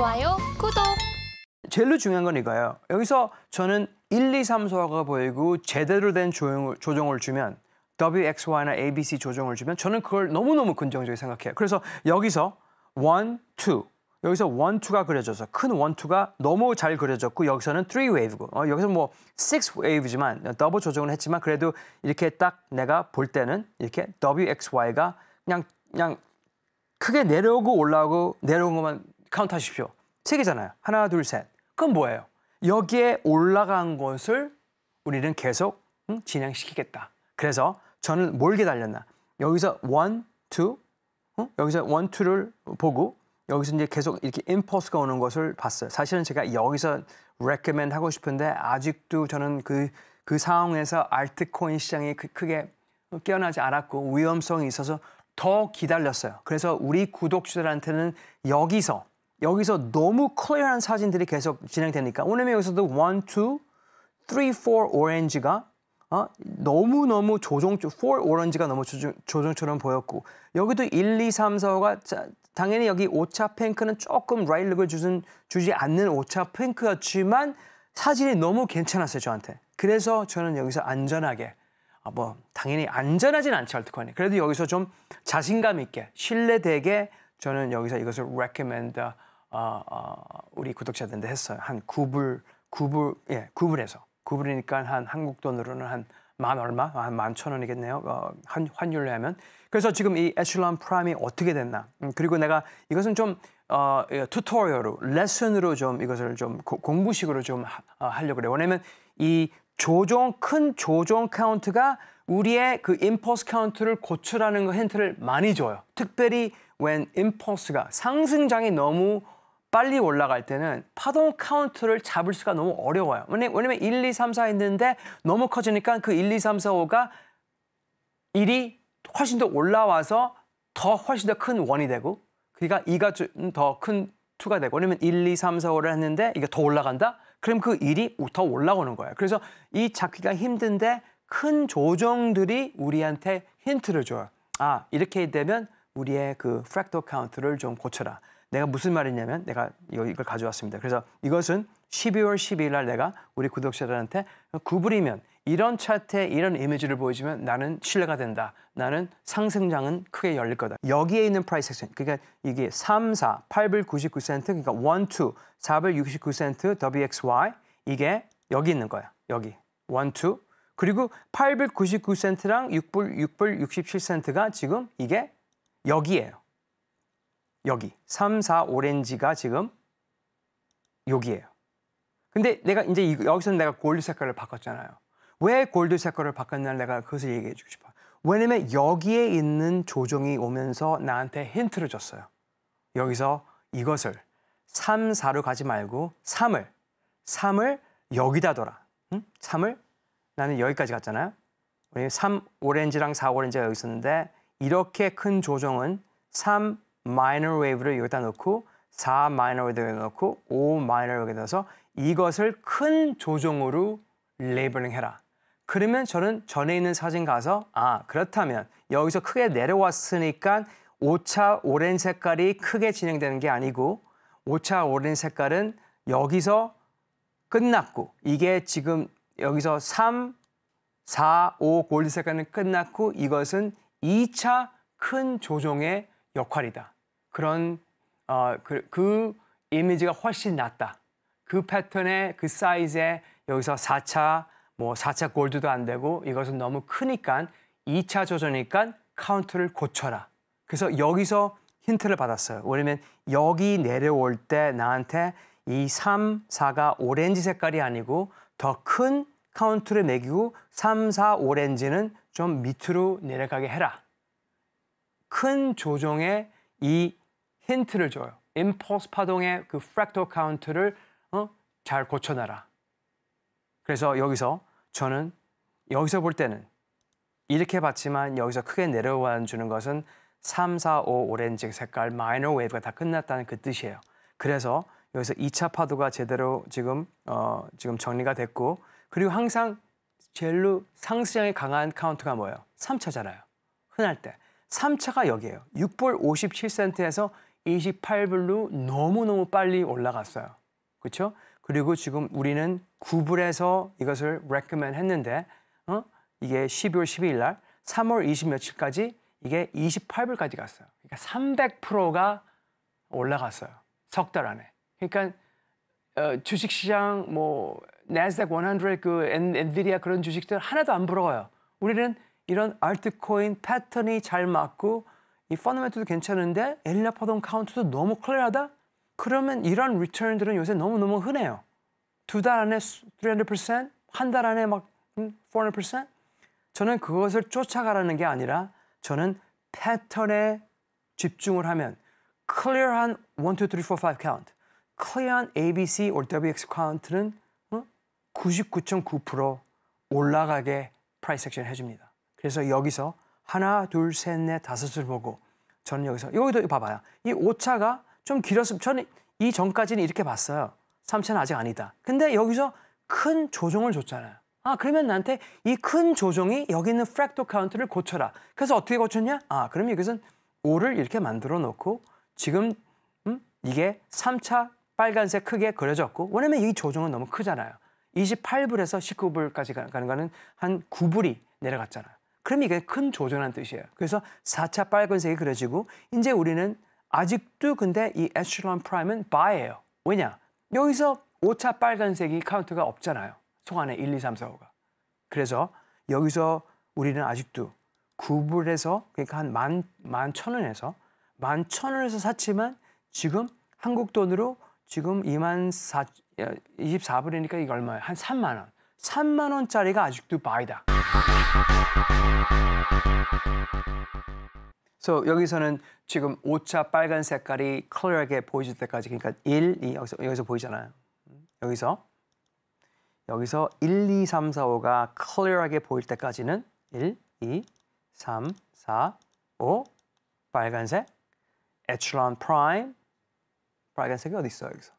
좋아요, 구독. 제일 중요한 건 이거예요. 여기서 저는 1, 2, 3 소화가 보이고 제대로 된 조용을, 조정을 주면 WXY나 ABC 조정을 주면 저는 그걸 너무너무 긍정적으로 생각해요. 그래서 여기서 1, 2 여기서 1, 2가 그려져서 큰 1, 2가 너무 잘 그려졌고 여기서는 3 웨이브고 어, 여기서 뭐6 웨이브지만 더블 조정을 했지만 그래도 이렇게 딱 내가 볼 때는 이렇게 WXY가 그냥 그냥 크게 내려오고 올라오고 내려온 것만 카운트 하십시오. 세 개잖아요. 하나, 둘, 셋. 그건 뭐예요? 여기에 올라간 것을 우리는 계속 응? 진행시키겠다. 그래서 저는 뭘 기다렸나? 여기서 원, 투, 응? 여기서 원, 투를 보고 여기서 이제 계속 이렇게 임포스가 오는 것을 봤어요. 사실은 제가 여기서 레커멘 하고 싶은데 아직도 저는 그, 그 상황에서 알트코인 시장이 크게 깨어나지 않았고 위험성이 있어서 더 기다렸어요. 그래서 우리 구독자들한테는 여기서 여기서 너무 클리어한 사진들이 계속 진행되니까 오늘면 여기서도 1, 2, 3, 4 오렌지가 어? 너무너무 조종, 4 오렌지가 너무 조종, 조종처럼 보였고 여기도 1, 2, 3, 4가 자, 당연히 여기 오차 핑크는 조금 라일룩을 주진, 주지 않는 오차 핑크였지만 사진이 너무 괜찮았어요 저한테 그래서 저는 여기서 안전하게 아, 뭐 당연히 안전하진 않죠 알트코인이 그래도 여기서 좀 자신감 있게 신뢰되게 저는 여기서 이것을 recommend 어, 어, 어, 우리 구독자들한테 했어요. 한 9불, 9불, 예, 9불에서. 9불이니까 한 한국 돈으로는 한 만 얼마? 한 만천 원이겠네요. 어, 한, 환율로 하면. 그래서 지금 이 에슐런 프라임이 어떻게 됐나. 음, 그리고 내가 이것은 좀 어, 튜토리얼로, 예, 레슨으로 좀 이것을 좀 고, 공부식으로 좀 하, 어, 하려고 그래요. 왜냐면 이 조종, 큰 조종 카운트가 우리의 그임포스 카운트를 고추라는 거 힌트를 많이 줘요. 특별히 웬 h e 임펄스가 상승장이 너무 빨리 올라갈 때는 파동 카운트를 잡을 수가 너무 어려워요. 왜냐면 1, 2, 3, 4 있는데 너무 커지니까 그 1, 2, 3, 4, 5가 1이 훨씬 더 올라와서 더 훨씬 더 큰 원이 되고 그러니까 2가 좀더큰 2가 되고 왜냐면 1, 2, 3, 4, 5를 했는데 이게 더 올라간다? 그럼 그 1이 더 올라오는 거예요. 그래서 이 잡기가 힘든데 큰 조정들이 우리한테 힌트를 줘요. 아, 이렇게 되면 우리의 그 프랙터 카운트를 좀 고쳐라. 내가 무슨 말이냐면 내가 이걸 가져왔습니다. 그래서 이것은 12월 12일 날 내가 우리 구독자들한테 구부리면 이런 차트에 이런 이미지를 보여주면 나는 신뢰가 된다. 나는 상승장은 크게 열릴 거다. 여기에 있는 프라이스 액션. 그러니까 이게 3, 4, 8불 99센트, 그러니까 1, 2, 4불 69센트 WXY 이게 여기 있는 거야. 여기. 1, 2. 그리고 8불 99센트랑 6불 6불 67센트가 지금 이게 여기예요. 여기 3, 4 오렌지가 지금 여기예요. 근데 내가 이제 여기서 내가 골드 색깔을 바꿨잖아요. 왜 골드 색깔을 바꿨냐를 내가 그것을 얘기해 주고 싶어. 왜냐면 여기에 있는 조정이 오면서 나한테 힌트를 줬어요. 여기서 이것을 3, 4로 가지 말고 3을 3을 여기다 둬라. 응? 3을 나는 여기까지 갔잖아요. 3 오렌지랑 4 오렌지가 여기 있었는데 이렇게 큰 조정은 3 마이너 웨이브를 여기다 놓고4 마이너 웨이브에 놓고5 마이너 웨이브에 넣어서 이것을 큰조정으로 레이블링 해라. 그러면 저는 전에 있는 사진 가서 아 그렇다면 여기서 크게 내려왔으니까 5차 오렌 색깔이 크게 진행되는 게 아니고 5차 오렌 색깔은 여기서 끝났고 이게 지금 여기서 3, 4, 5 골드 색깔은 끝났고 이것은 2차 큰 조종의 역할이다. 그런 어, 그, 그 이미지가 훨씬 낫다. 그 패턴의 그 사이즈에 여기서 4차 뭐 4차 골드도 안 되고 이것은 너무 크니까 2차 조절이니까 카운트를 고쳐라. 그래서 여기서 힌트를 받았어요. 왜냐면 여기 내려올 때 나한테 이 3, 4가 오렌지 색깔이 아니고 더 큰 카운트를 매기고 3, 4, 오렌지는 좀 밑으로 내려가게 해라. 큰 조정에 이 힌트를 줘요. 임펄스 파동의 그프랙토 카운트를 어? 잘 고쳐놔라. 그래서 여기서 저는 여기서 볼 때는 이렇게 봤지만 여기서 크게 내려와 주는 것은 3, 4, 5 오렌지 색깔 마이너 웨이브가 다 끝났다는 그 뜻이에요. 그래서 여기서 2차 파도가 제대로 지금 어, 지금 정리가 됐고 그리고 항상 젤로 상승장이 강한 카운트가 뭐예요? 3차잖아요. 흔할 때. 3차가 여기에요. 6불 57센트에서 28불로 너무너무 빨리 올라갔어요. 그렇죠? 그리고 지금 우리는 9불에서 이것을 recommend 했는데 어? 이게 12월 12일 날 3월 20 며칠까지 이게 28불까지 갔어요. 그러니까 300%가 올라갔어요. 석 달 안에. 그러니까 어, 주식시장 뭐 나스닥 100그 엔비디아 그런 주식들 하나도 안 부러워요. 우리는 이런 알트코인 패턴이 잘 맞고 이 펀더멘트도 괜찮은데 엘라 리 파동 카운트도 너무 클리어하다? 그러면 이런 리턴들은 요새 너무너무 흔해요. 두 달 안에 300%, 한 달 안에 막 400%? 음, 저는 그것을 쫓아가라는 게 아니라 저는 패턴에 집중을 하면 클리어한 1, 2, 3, 4, 5 카운트, 클리어한 ABC or WX 카운트는 99.9% 올라가게 프라이스 액션 해줍니다. 그래서 여기서 하나, 둘, 셋, 넷, 다섯을 보고 저는 여기서 여기도 봐봐요. 이 오차가 좀 길었으면 저는 이 전까지는 이렇게 봤어요. 삼차는 아직 아니다. 근데 여기서 큰 조정을 줬잖아요. 아 그러면 나한테 이 큰 조정이 여기 있는 프랙토 카운트를 고쳐라. 그래서 어떻게 고쳤냐? 아 그럼 여기서는 5를 이렇게 만들어 놓고 지금 음, 이게 3차 빨간색 크게 그려졌고 왜냐면 이 조정은 너무 크잖아요. 28불에서 19불까지 가는 거는 한 9불이 내려갔잖아요. 그럼 이게 큰조조한 뜻이에요. 그래서 4차 빨간색이 그려지고 이제 우리는 아직도 근데 이 e 슐 h 프라임은 바예요. 왜냐? 여기서 5차 빨간색이 카운트가 없잖아요. 속 안에 1, 2, 3, 4, 5가. 그래서 여기서 우리는 아직도 구불해서 그러니까 한 만, 만천 원에서 만천 원에서 샀지만 지금 한국 돈으로 지금 2만 4, 24불이니까 이게 얼마예요? 한 3만 원. 3만 원짜리가 아직도 바이다. So 여기서는 지금 5차 빨간 색깔이 클리어하게 보여질 때까지 그러니까 1, 2 여기서, 여기서 보이잖아요. 여기서 여기서 1, 2, 3, 4, 5가 클리어하게 보일 때까지는 1, 2, 3, 4, 5 빨간색 에츄런 프라임 빨간색이 어디 있어요 여기서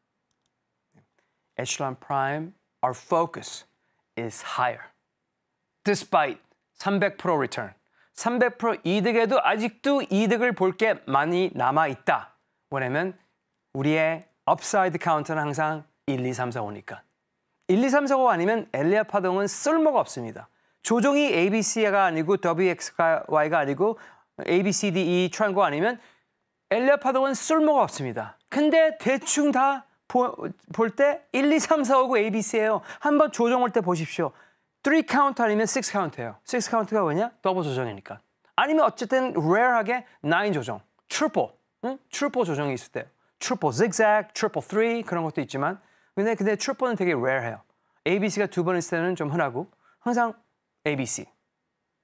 에츄런 프라임 n prime our focus is higher despite 300% return. 300% 이득에도 아직도 이득을 볼 게 많이 남아 있다. 뭐냐면 우리의 업사이드 카운터는 항상 1, 2, 3, 4, 5니까. 1, 2, 3, 4, 5 아니면 엘리아 파동은 쓸모가 없습니다. 조종이 ABC가 아니고 WXY가 아니고 ABCDE 트라이 아니면 엘리아 파동은 쓸모가 없습니다. 근데 대충 다 볼 때 1, 2, 3, 4, 5, 9, ABC예요. 한번 조정할 때 보십시오. 3 카운트 아니면 6 카운트예요. 6 카운트가 뭐냐 더블 조정이니까. 아니면 어쨌든 rare하게 9 조정, triple, 응? triple 조정이 있을 때 triple zigzag, triple three 그런 것도 있지만 근데 근데 triple는 되게 rare해요. ABC가 두 번 있을 때는 좀 흔하고 항상 ABC.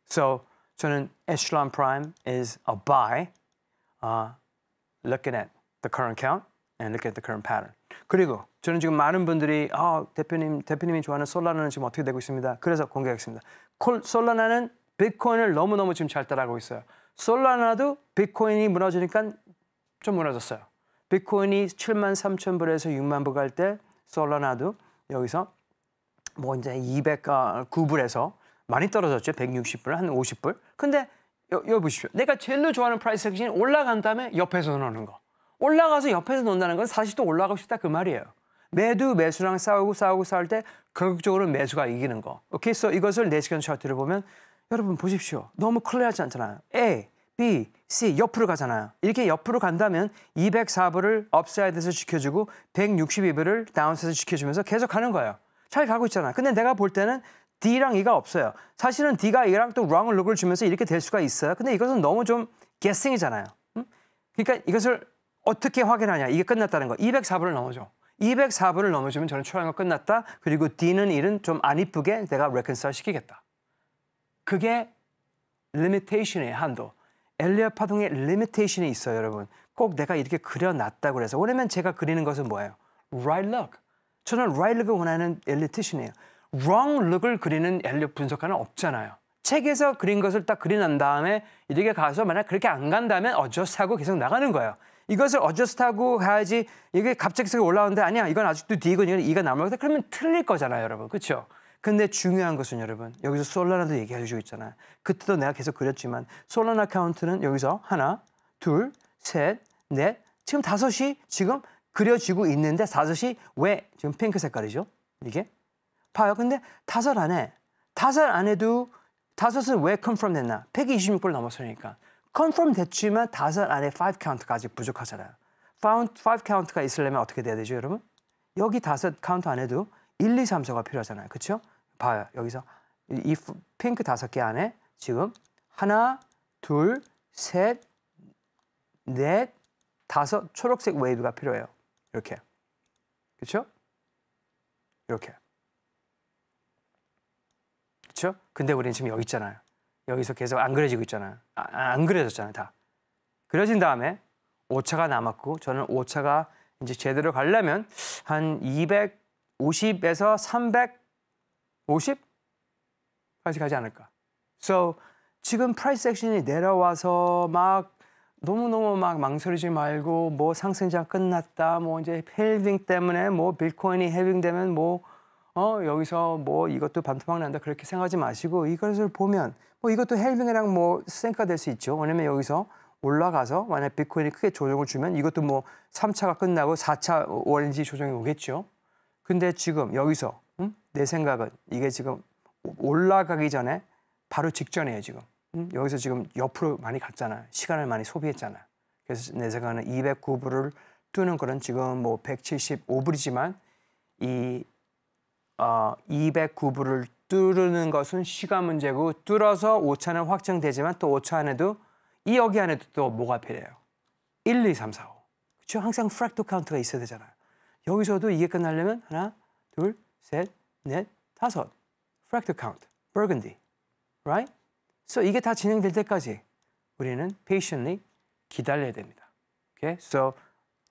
So 저는 echelon prime is a buy uh, looking at the current count and looking at the current pattern. 그리고 저는 지금 많은 분들이 아, 대표님 대표님이 좋아하는 솔라나는 지금 어떻게 되고 있습니다. 그래서 공개하겠습니다. 솔라나는 비트코인을 너무 너무 지금 잘따라하고 있어요. 솔라나도 비트코인이 무너지니까 좀 무너졌어요. 비트코인이 7만 3천 불에서 6만 불 갈 때 솔라나도 여기서 뭐 이제 209불에서 아, 많이 떨어졌죠. 160불, 한 50불. 근데 여, 기 보십시오. 내가 제일로 좋아하는 프라이스 액션이 올라간 다음에 옆에서 나오는 거. 올라가서 옆에서 논다는 건 사실 또 올라가고 싶다 그 말이에요. 매도 매수랑 싸우고 싸우고 싸울 때 결국적으로 매수가 이기는 거. 오케이, so 이것을 4시간 차트를 보면 여러분 보십시오. 너무 클리어하지 않잖아요. A, B, C 옆으로 가잖아요. 이렇게 옆으로 간다면 204불을 업사이드에서 지켜주고 162불을 다운에서 지켜주면서 계속 가는 거예요. 잘 가고 있잖아. 요 근데 내가 볼 때는 D랑 E가 없어요. 사실은 D가 E랑 또 wrong look을 주면서 이렇게 될 수가 있어요. 근데 이것은 너무 좀 guessing이잖아요. 음? 그러니까 이것을 어떻게 확인하냐? 이게 끝났다는 거. 204분을 넘어줘. 204분을 넘어주면 저는 촬영이 끝났다. 그리고 D는 일은 좀 안 이쁘게 내가 레컨사일 시키겠다. 그게 리미테이션의 한도. 엘리엇 파동의 리미테이션이 있어요, 여러분. 꼭 내가 이렇게 그려놨다고 그래서 왜냐면 제가 그리는 것은 뭐예요? right look. 저는 right look을 원하는 엘리티션이에요. wrong look을 그리는 엘리엇 분석가는 없잖아요. 책에서 그린 것을 딱 그려낸 다음에 이렇게 가서 만약 그렇게 안 간다면 어쩔수하고 계속 나가는 거예요. 이것을 어저스타고 가야지 이게 갑작스럽게 올라오는데 아니야 이건 아직도 D이건 이건 E가 남아있다 그러면 틀릴 거잖아요 여러분 그렇죠? 근데 중요한 것은 여러분 여기서 솔라나도 얘기해주고 있잖아요 그때도 내가 계속 그렸지만 솔라나 카운트는 여기서 하나 둘셋넷 지금 다섯이 지금 그려지고 있는데 다섯이 왜 지금 핑크 색깔이죠 이게 봐요 근데 다섯 안에 다섯 안에도 다섯은 왜컨 o n f i r m 됐나 126불 넘었으니까 컨펌 n f i r 됐지만 다섯 안에 5카운트 c o 가 아직 부족하잖아요. found f i 가 있으려면 어떻게 돼야 되죠, 여러분? 여기 다섯 카운트 안에도 1, 2, 3, 4가 필요하잖아요. 그렇죠? 봐요. 여기서 이 핑크 다섯 개 안에 지금 하나, 둘, 셋, 넷, 다섯 초록색 웨이브가 필요해요. 이렇게. 그렇죠? 이렇게. 그렇죠? 근데 우리는 지금 여기 있잖아요. 여기서 계속 안 그려지고 있잖아 아, 아 안그려졌잖아 다. 그려진 다음에 오차가 남았고 저는 오차가 이제 제대로 가려면 한 250에서 350까지 가지 않을까. So 지금 프라이스 액션이 내려와서 막 너무너무 막 망설이지 말고 뭐 상승장 끝났다 뭐 이제 헬빙 때문에 뭐 빌코인이 헬빙 되면 뭐 어, 여기서 뭐 이것도 반토막 난다 그렇게 생각하지 마시고 이것을 보면 뭐 이것도 헬빙이랑 뭐 쌩까 될수 있죠. 왜냐면 여기서 올라가서 만약 비트코인이 크게 조정을 주면 이것도 뭐 3차가 끝나고 4차 월인지 조정이 오겠죠. 근데 지금 여기서 음? 내 생각은 이게 지금 올라가기 전에 바로 직전이에요 지금. 음? 여기서 지금 옆으로 많이 갔잖아. 시간을 많이 소비했잖아. 그래서 내 생각에는 209불을 뜨는 거는 지금 뭐 175불이지만 이 어, 209부를 뚫는 것은 시간 문제고 뚫어서 5차는 확정되지만 또 5차 안에도 이 여기 안에도 또 뭐가 필요해요? 1, 2, 3, 4, 5. 그렇죠? 항상 프랙토 카운트가 있어야 되잖아요. 여기서도 이게 끝나려면 하나, 둘, 셋, 넷, 다섯. 프랙토 카운트. burgundy. right? so 이게 다 진행될 때까지 우리는 patiently 기다려야 됩니다. okay? so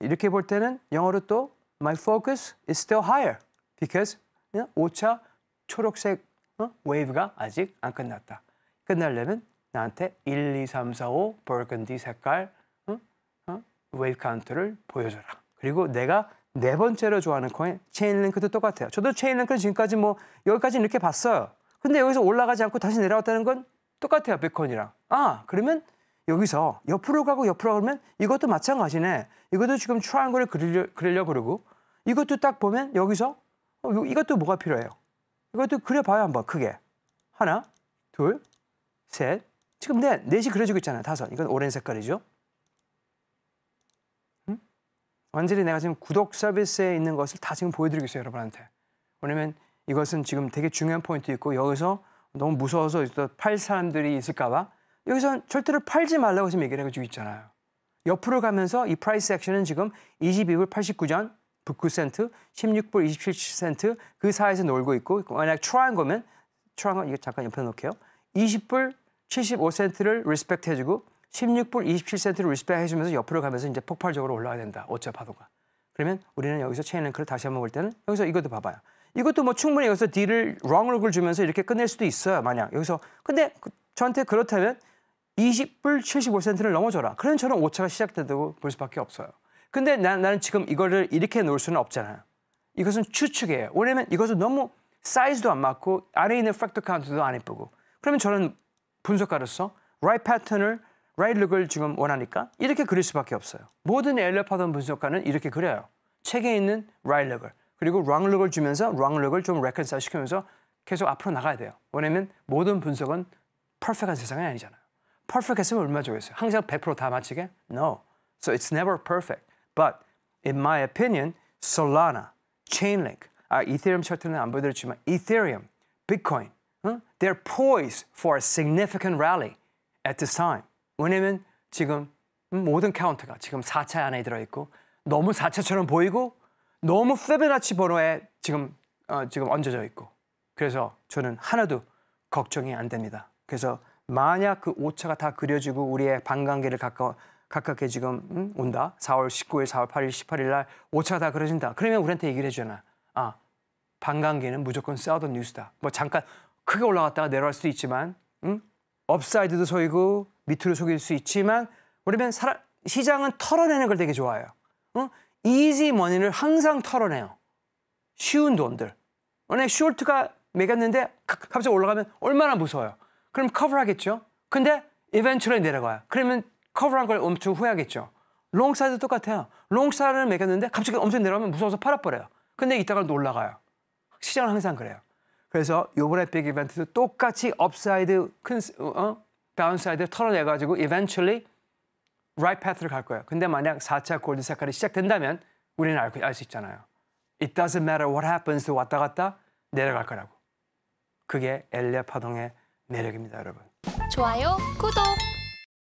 이렇게 볼 때는 영어로 또 my focus is still higher because 5차 초록색 어? 웨이브가 아직 안 끝났다. 끝날려면 나한테 1, 2, 3, 4, 5 버건디 색깔 어? 어? 웨이브 카운트를 보여줘라. 그리고 내가 네 번째로 좋아하는 코인 체인링크도 똑같아요. 저도 체인링크는 지금까지 뭐 여기까지 이렇게 봤어요. 근데 여기서 올라가지 않고 다시 내려왔다는 건 똑같아요. 비트코인이랑. 아 그러면 여기서 옆으로 가고 옆으로 가면 이것도 마찬가지네. 이것도 지금 트라이앵글을 그리려, 그리려고 그러고 이것도 딱 보면 여기서 어, 이것도 뭐가 필요해요? 이것도 그려봐요 한번 크게. 하나, 둘, 셋. 지금 넷, 넷이 그려지고 있잖아요. 다섯. 이건 오렌 색깔이죠. 음? 완전히 내가 지금 구독 서비스에 있는 것을 다 지금 보여드리고 있어요. 여러분한테. 왜냐면 이것은 지금 되게 중요한 포인트 있고 여기서 너무 무서워서 팔 사람들이 있을까 봐 여기서 절대로 팔지 말라고 지금 얘기를 해가지고 있잖아요. 옆으로 가면서 이 프라이스 액션은 지금 22불 89전 9센트, 9 16불 27센트 그 사이에서 놀고 있고 만약 트라이거면트라이거 이거 잠깐 옆에 놓을게요. 20불 75센트를 리스펙트 해주고 16불 27센트를 리스펙트 해주면서 옆으로 가면서 이제 폭발적으로 올라가야 된다. 어차 파도가. 그러면 우리는 여기서 체인랭크를 다시 한번 볼 때는 여기서 이것도 봐봐요. 이것도 뭐 충분히 여기서 D를 롱룩을 주면서 이렇게 끝낼 수도 있어요. 만약 여기서 근데 그 저한테 그렇다면 20불 75센트를 넘어져라. 그럼 저는 오차가 시작되다고볼 수밖에 없어요. 근데 나, 나는 지금 이거를 이렇게 놓을 수는 없잖아요. 이것은 추측이에요. 왜냐면 이것은 너무 사이즈도 안 맞고 안에 있는 팩터 카운트도 안 예쁘고. 그러면 저는 분석가로서 right p a t t e r n 을 right look을 지금 원하니까 이렇게 그릴 수밖에 없어요. 모든 엘리 파던 분석가는 이렇게 그려요. 책에 있는 right look을 그리고 wrong look을 주면서 wrong look을 좀 reconcile 시키면서 계속 앞으로 나가야 돼요. 왜냐면 모든 분석은 perfect한 세상이 아니잖아요. perfect 했으면 얼마나 좋겠어요. 항상 100%다 맞히게? No. So it's never perfect. But in my opinion, Solana, Chainlink, 아, 이더리움 차트는 안 보여드렸지만 Ethereum, b i they're c o i n t poised for a significant rally at this time. 왜냐면 지금 음, 모든 카운트가 지금 4차 안에 들어있고 너무 4차처럼 보이고 너무 페베나치 번호에 지금 어, 지금 얹어져 있고 그래서 저는 하나도 걱정이 안 됩니다. 그래서 만약 그 오차가 다 그려지고 우리의 반감기를 가까워 각각 게 지금 음, 온다. 4월 19일, 4월 8일, 18일 날 5차 다 그려진다. 그러면 우리한테 얘기를 해주잖아. 아, 반감기는 무조건 싸우던 뉴스다. 뭐 잠깐 크게 올라갔다가 내려갈 수도 있지만 음? 업사이드도 서이고 밑으로 속일 수 있지만 왜냐면 사람, 시장은 털어내는 걸 되게 좋아해요. 응? 이지 머니를 항상 털어내요. 쉬운 돈들. 만약에 쇼트가 매겼는데 갑자기 올라가면 얼마나 무서워요. 그럼 커버하겠죠. 근데 이벤트로 내려가요. 그러면 커버한 걸 엄청 후회하겠죠. 롱사이드 똑같아요. 롱사를 이드 매겼는데 갑자기 엄청 내려오면 무서워서 팔아버려요. 근데 이따가 놀라가요. 시장은 항상 그래요. 그래서 요번에 빅 이벤트도 똑같이 업사이드 큰 어, 어? 다운사이드를 털어내가지고 eventually right path를 갈 거예요. 근데 만약 4차 골드 색깔이 시작된다면 우리는 알수 알 있잖아요. It doesn't matter what happens 왔다 갔다 내려갈 거라고. 그게 엘리아 파동의 매력입니다, 여러분. 좋아요, 구독.